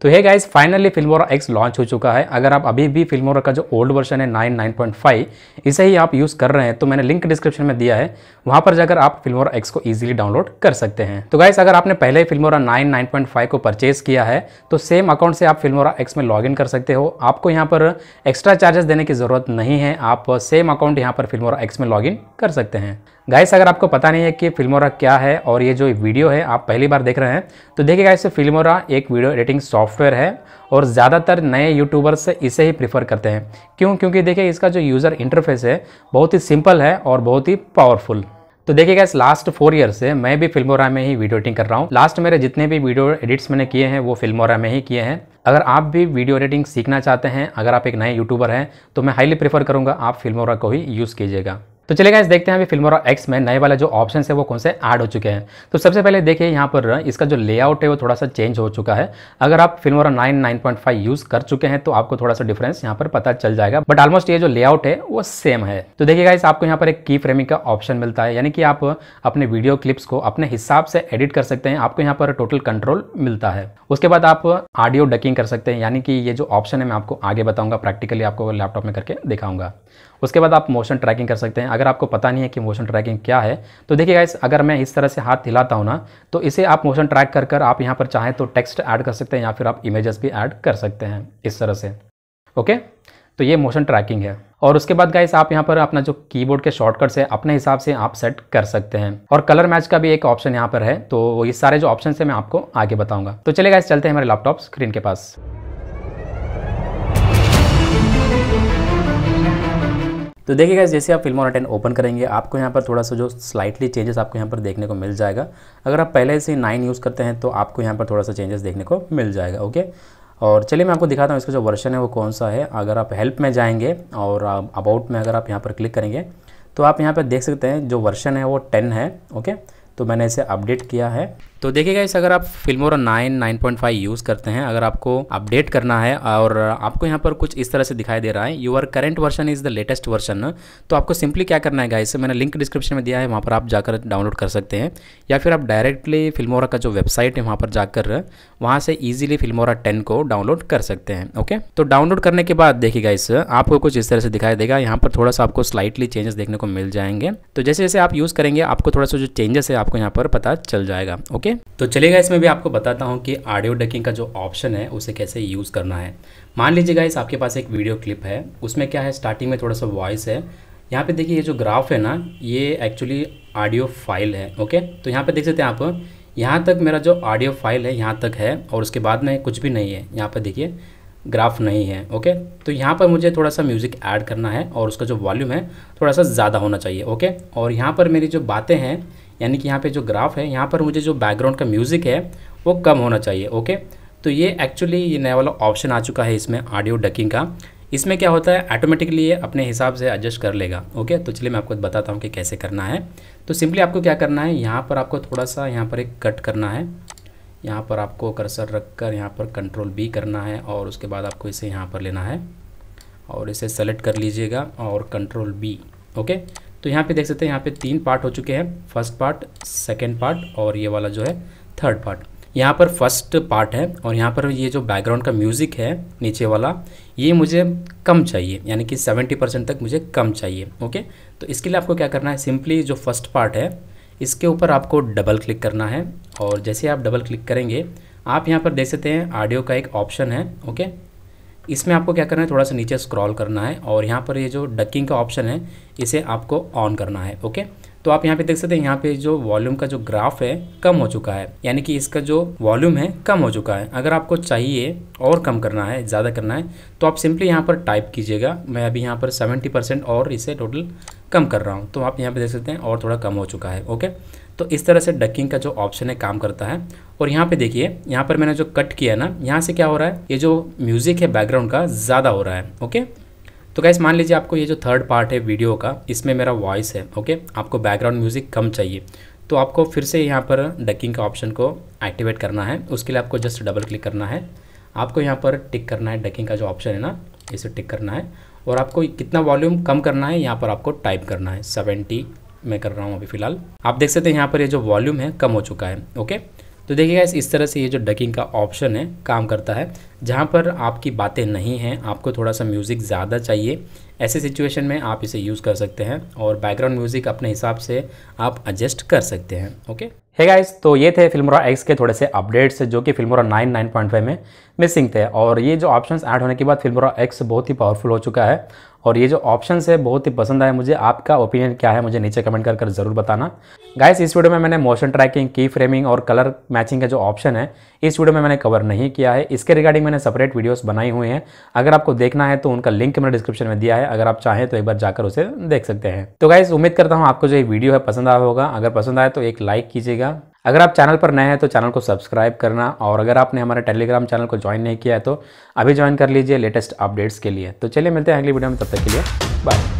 तो hey guys finally Filmora X launch हो चुका है अगर आप अभी भी फिल्मोरा का जो ओल्ड वर्जन है नाइन नाइन पॉइंट फाइव इसे ही आप यूज़ कर रहे हैं तो मैंने लिंक डिस्क्रिप्शन में दिया है वहाँ पर जाकर आप फिल्मोरा एक्स को ईजिली डाउनलोड कर सकते हैं तो गाइज अगर आपने पहले ही Filmora nine nine point five को परचेज किया है तो सेम अकाउंट से आप फिल्मोरा एक्स में लॉग इन कर सकते हो आपको यहाँ पर एक्स्ट्रा चार्जेस देने की ज़रूरत नहीं है आप सेम अकाउंट यहाँ पर फिल्मोरा एक्स में लॉग इन कर सकते हैं गाइस अगर आपको पता नहीं है कि फिल्मोरा क्या है और ये जो वीडियो है आप पहली बार देख रहे हैं तो देखिए गाइस फिल्मोरा एक वीडियो एडिटिंग सॉफ्टवेयर है और ज़्यादातर नए यूट्यूबर्स इसे ही प्रीफर करते हैं क्यों क्योंकि देखिए इसका जो यूज़र इंटरफेस है बहुत ही सिंपल है और बहुत ही पावरफुल तो देखिए गाइस लास्ट फोर ईयर से मैं भी फिल्मोरा में ही वीडियो एडिटिंग कर रहा हूँ लास्ट मेरे जितने भी वीडियो एडिट्स मैंने किए हैं वो फिल्मोरा में ही किए हैं अगर आप भी वीडियो एडिटिंग सीखना चाहते हैं अगर आप एक नए यूट्यूबर हैं तो मैं हाईली प्रेफर करूँगा आप फिल्मोरा को ही यूज़ कीजिएगा तो चलेगा इस देखते हैं फिल्म फिल्मोरा एक्स में नए वाले जो ऑप्शन है वो कौन से ऐड हो चुके हैं तो सबसे पहले देखिए यहाँ पर इसका जो लेआउट है वो थोड़ा सा चेंज हो चुका है अगर आप Filmora nine nine point five use कर चुके हैं तो आपको थोड़ा सा डिफरेंस यहाँ पर पता चल जाएगा बट ऑलमोस्ट ये जो लेआउट है वो सेम है तो देखिएगा इस आपको यहाँ पर एक की फ्रेमिंग का ऑप्शन मिलता है यानी कि आप अपने वीडियो क्लिप्स को अपने हिसाब से एडिट कर सकते हैं आपको यहाँ पर टोटल कंट्रोल मिलता है उसके बाद आप ऑडियो डकिंग कर सकते हैं यानी कि ये जो ऑप्शन है मैं आपको आगे बताऊंगा प्रैक्टिकली आपको लैपटॉप में करके दिखाऊंगा उसके बाद आप मोशन ट्रैकिंग कर सकते हैं अगर आपको पता नहीं है कि मोशन ट्रैकिंग क्या है तो देखिए गाइस अगर मैं इस तरह से हाथ हिलाता हूँ ना तो इसे आप मोशन ट्रैक कर कर आप यहाँ पर चाहें तो टेक्स्ट ऐड कर सकते हैं या फिर आप इमेजेस भी ऐड कर सकते हैं इस तरह से ओके तो ये मोशन ट्रैकिंग है और उसके बाद गाइस आप यहाँ पर अपना जो कीबोर्ड के शॉर्टकट्स है अपने हिसाब से आप सेट कर सकते हैं और कलर मैच का भी एक ऑप्शन यहाँ पर है तो ये सारे जो ऑप्शन है मैं आपको आगे बताऊंगा तो चले गाइस चलते हैं हमारे लैपटॉप स्क्रीन के पास तो देखिएगा जैसे आप फिल्म टेन ओपन करेंगे आपको यहाँ पर थोड़ा सा जो स्लाइटली चेंजेस आपको यहाँ पर देखने को मिल जाएगा अगर आप पहले से नाइन यूज़ करते हैं तो आपको यहाँ पर थोड़ा सा चेंजेस देखने को मिल जाएगा ओके और चलिए मैं आपको दिखाता हूँ इसका जो वर्षन है वो कौन सा है अगर आप हेल्प में जाएंगे और अबाउट uh, में अगर आप यहाँ पर क्लिक करेंगे तो आप यहाँ पर देख सकते हैं जो वर्षन है वो टेन है ओके तो मैंने इसे अपडेट किया है तो देखिएगा इस अगर आप Filmora nine nine point five use करते हैं अगर आपको अपडेट करना है और आपको यहाँ पर कुछ इस तरह से दिखाई दे रहा है your current version is the latest version तो आपको सिंपली क्या करना है इसे मैंने लिंक डिस्क्रिप्शन में दिया है वहाँ पर आप जाकर डाउनलोड कर सकते हैं या फिर आप डायरेक्टली फिल्मोरा का जो वेबसाइट है वहाँ पर जाकर वहाँ से ईजिली फिल्मोरा टेन को डाउनलोड कर सकते हैं ओके तो डाउनलोड करने के बाद देखिएगा इस आपको कुछ इस तरह से दिखाई देगा यहाँ पर थोड़ा सा आपको स्लाइटली चेंजेस देखने को मिल जाएंगे तो जैसे जैसे आप यूज़ करेंगे आपको थोड़ा सा जो चेंजेस है आपको यहाँ पर पता चल जाएगा ओके ओके तो चलेगा इसमें भी आपको बताता हूँ कि ऑडियो डकिंग का जो ऑप्शन है उसे कैसे यूज़ करना है मान लीजिएगा इस आपके पास एक वीडियो क्लिप है उसमें क्या है स्टार्टिंग में थोड़ा सा वॉइस है यहाँ पे देखिए ये जो ग्राफ है ना ये एक्चुअली ऑडियो फाइल है ओके तो यहाँ पे देख सकते हैं आप यहाँ तक मेरा जो ऑडियो फाइल है यहाँ तक है और उसके बाद में कुछ भी नहीं है यहाँ पर देखिए ग्राफ नहीं है ओके तो यहाँ पर मुझे थोड़ा सा म्यूज़िक ऐड करना है और उसका जो वॉल्यूम है थोड़ा सा ज़्यादा होना चाहिए ओके और यहाँ पर मेरी जो बातें हैं यानी कि यहाँ पे जो ग्राफ है यहाँ पर मुझे जो बैकग्राउंड का म्यूज़िक है वो कम होना चाहिए ओके तो ये एक्चुअली ये नया वाला ऑप्शन आ चुका है इसमें ऑडियो डकिंग का इसमें क्या होता है ऑटोमेटिकली ये अपने हिसाब से एडजस्ट कर लेगा ओके तो चलिए मैं आपको बताता हूँ कि कैसे करना है तो सिंपली आपको क्या करना है यहाँ पर आपको थोड़ा सा यहाँ पर एक कट करना है यहाँ पर आपको कर्सर रख कर यहाँ पर कंट्रोल बी करना है और उसके बाद आपको इसे यहाँ पर लेना है और इसे सेलेक्ट कर लीजिएगा और कंट्रोल बी ओके तो यहाँ पे देख सकते हैं यहाँ पे तीन पार्ट हो चुके हैं फर्स्ट पार्ट सेकेंड पार्ट और ये वाला जो है थर्ड पार्ट यहाँ पर फर्स्ट पार्ट है और यहाँ पर ये जो बैकग्राउंड का म्यूज़िक है नीचे वाला ये मुझे कम चाहिए यानी कि 70 परसेंट तक मुझे कम चाहिए ओके तो इसके लिए आपको क्या करना है सिंपली जो फर्स्ट पार्ट है इसके ऊपर आपको डबल क्लिक करना है और जैसे आप डबल क्लिक करेंगे आप यहाँ पर देख सकते हैं ऑडियो का एक ऑप्शन है ओके इसमें आपको क्या करना है थोड़ा सा नीचे स्क्रॉल करना है और यहाँ पर ये जो डकिंग का ऑप्शन है इसे आपको ऑन करना है ओके तो आप यहाँ पे देख सकते हैं यहाँ पे जो वॉल्यूम का जो ग्राफ है कम हो चुका है यानी कि इसका जो वॉल्यूम है कम हो चुका है अगर आपको चाहिए और कम करना है ज़्यादा करना है तो आप सिंपली यहाँ पर टाइप कीजिएगा मैं अभी यहाँ पर सेवेंटी परसेंट और इसे टोटल कम कर रहा हूँ तो आप यहाँ पे देख सकते हैं और थोड़ा कम हो चुका है ओके तो इस तरह से डकिंग का जो ऑप्शन है काम करता है और यहाँ पे देखिए यहाँ पर मैंने जो कट किया है ना यहाँ से क्या हो रहा है ये जो म्यूज़िक है बैकग्राउंड का ज़्यादा हो रहा है ओके तो कैसे मान लीजिए आपको ये जो थर्ड पार्ट है वीडियो का इसमें मेरा वॉइस है ओके आपको बैकग्राउंड म्यूज़िक कम चाहिए तो आपको फिर से यहाँ पर डकिंग का ऑप्शन को एक्टिवेट करना है उसके लिए आपको जस्ट डबल क्लिक करना है आपको यहाँ पर टिक करना है डकिंग का जो ऑप्शन है ना इसे टिक करना है और आपको कितना वॉल्यूम कम करना है यहाँ पर आपको टाइप करना है सेवेंटी मैं कर रहा हूँ अभी फ़िलहाल आप देख सकते हैं यहाँ पर ये यह जो वॉल्यूम है कम हो चुका है ओके तो देखिएगा इस, तरह से ये जो डकिंग का ऑप्शन है काम करता है जहाँ पर आपकी बातें नहीं हैं आपको थोड़ा सा म्यूज़िक ज़्यादा चाहिए ऐसे सिचुएशन में आप इसे यूज़ कर सकते हैं और बैकग्राउंड म्यूज़िक अपने हिसाब से आप एडजस्ट कर सकते हैं ओके है गाइस तो ये थे फिल्मोरा एक्स के थोड़े से अपडेट्स जो कि फिल्मोरा पॉइंट फाइव में मिसिंग थे और ये जो ऑप्शंस ऐड होने के बाद फिल्मोरा एक्स बहुत ही पावरफुल हो चुका है और ये जो ऑप्शंस है बहुत ही पसंद आया मुझे आपका ओपिनियन क्या है मुझे नीचे कमेंट कर कर ज़रूर बताना गाइस इस वीडियो में मैंने मोशन ट्रैकिंग की फ्रेमिंग और कलर मैचिंग का जो ऑप्शन है इस वीडियो में मैंने कवर नहीं किया है इसके रिगार्डिंग मैंने सेपरेट वीडियोस बनाई हुई हैं अगर आपको देखना है तो उनका लिंक मैंने डिस्क्रिप्शन में दिया है अगर आप चाहें तो एक बार जाकर उसे देख सकते हैं तो गाइस उम्मीद करता हूँ आपको जो ये वीडियो है पसंद आया होगा अगर पसंद आए तो एक लाइक कीजिएगा अगर आप चैनल पर नए हैं तो चैनल को सब्सक्राइब करना और अगर आपने हमारे टेलीग्राम चैनल को ज्वाइन नहीं किया है तो अभी ज्वाइन कर लीजिए लेटेस्ट अपडेट्स के लिए तो चलिए मिलते हैं अगली वीडियो में तब तक के लिए बाय